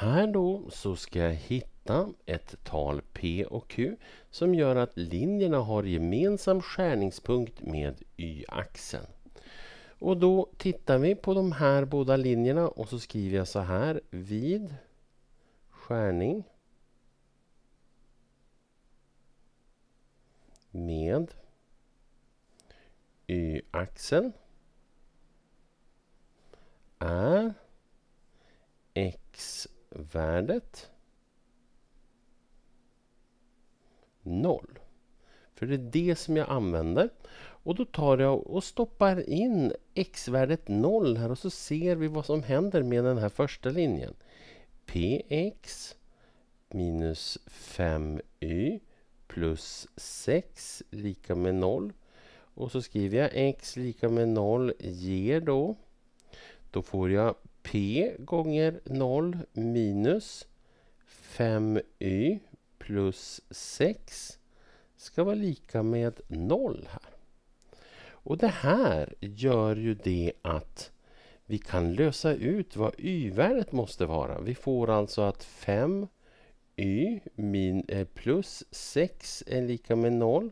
här då så ska jag hitta ett tal P och Q som gör att linjerna har gemensam skärningspunkt med y-axeln. Och då tittar vi på de här båda linjerna och så skriver jag så här vid skärning med y-axeln är x värdet 0. För det är det som jag använder. Och då tar jag och stoppar in x-värdet 0 här och så ser vi vad som händer med den här första linjen. px minus 5y plus 6 lika med 0. Och så skriver jag x lika med 0 ger då. Då får jag p gånger 0 minus 5y plus 6 ska vara lika med 0 här. Och det här gör ju det att vi kan lösa ut vad y-värdet måste vara. Vi får alltså att 5y eh, plus 6 är lika med 0.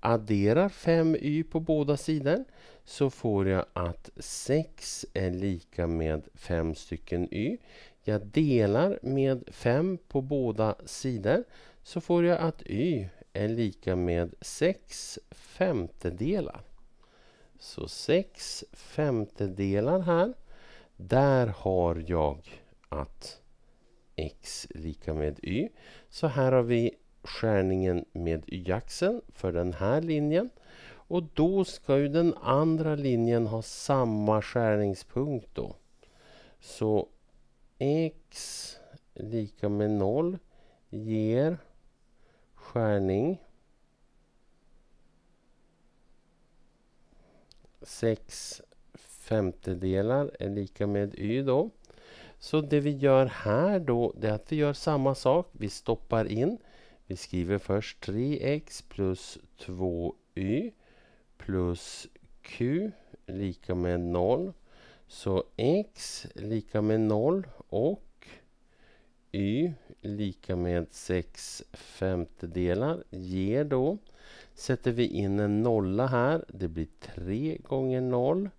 Adderar 5y på båda sidor så får jag att 6 är lika med 5 stycken y. Jag delar med 5 på båda sidor så får jag att y är lika med 6 femtedelar. Så 6 femtedelar här. Där har jag att x lika med y. Så här har vi skärningen med y-axeln för den här linjen. Och då ska ju den andra linjen ha samma skärningspunkt då. Så x lika med 0 ger skärning 6 femtedelar är lika med y då. Så det vi gör här då, det är att vi gör samma sak. Vi stoppar in. Vi skriver först 3x plus 2y plus Q lika med 0. Så X lika med 0 och Y lika med 6 femtedelar ger då, sätter vi in en nolla här, det blir 3 gånger 0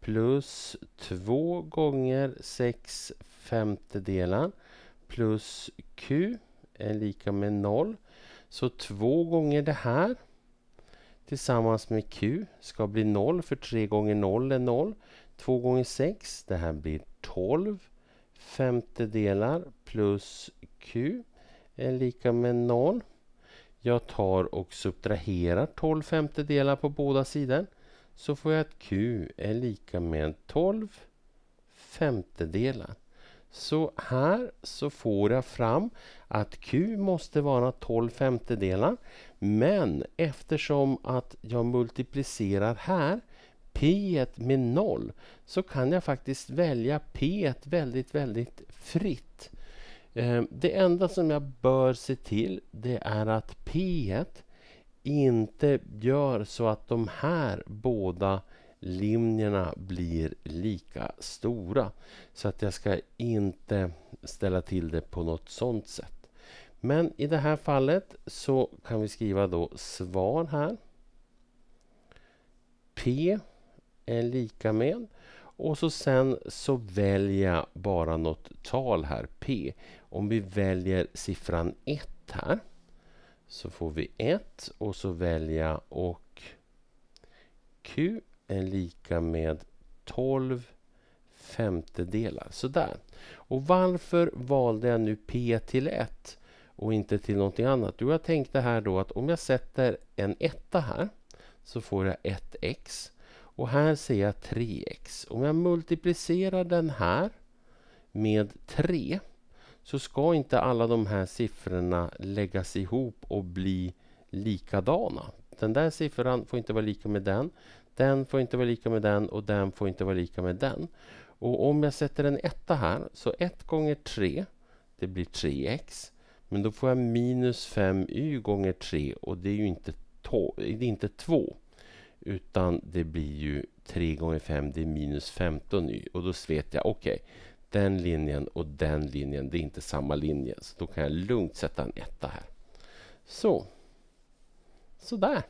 plus 2 gånger 6 femtedelar plus Q är lika med 0. Så 2 gånger det här tillsammans med Q ska bli 0 för 3 gånger 0 är 0. 2 gånger 6, det här blir 12 femtedelar plus Q är lika med 0. Jag tar och subtraherar 12 femtedelar på båda sidor så får jag att Q är lika med 12 femtedelar. Så här så får jag fram att Q måste vara 12 femtedelar. Men eftersom att jag multiplicerar här P med 0 så kan jag faktiskt välja P väldigt, väldigt fritt. Ehm, det enda som jag bör se till det är att P inte gör så att de här båda linjerna blir lika stora. Så att jag ska inte ställa till det på något sånt sätt. Men i det här fallet så kan vi skriva då svar här. P är lika med och så sen så väljer jag bara något tal här, P. Om vi väljer siffran 1 här så får vi 1 och så välja och Q är lika med 12 femtedelar. Sådär. Och varför valde jag nu P till 1 och inte till någonting annat? Jo, jag tänkte här då att om jag sätter en etta här så får jag 1x. Och här ser jag 3x. Om jag multiplicerar den här med 3 så ska inte alla de här siffrorna läggas ihop och bli likadana. Den där siffran får inte vara lika med den. Den får inte vara lika med den och den får inte vara lika med den. Och om jag sätter en etta här, så 1 gånger 3, det blir 3x. Men då får jag minus 5y gånger 3 och det är ju inte, det är inte 2. Utan det blir ju 3 gånger 5, det är minus 15y. Och då vet jag, okej, okay, den linjen och den linjen, det är inte samma linje. Så då kan jag lugnt sätta en etta här. Så. Sådär.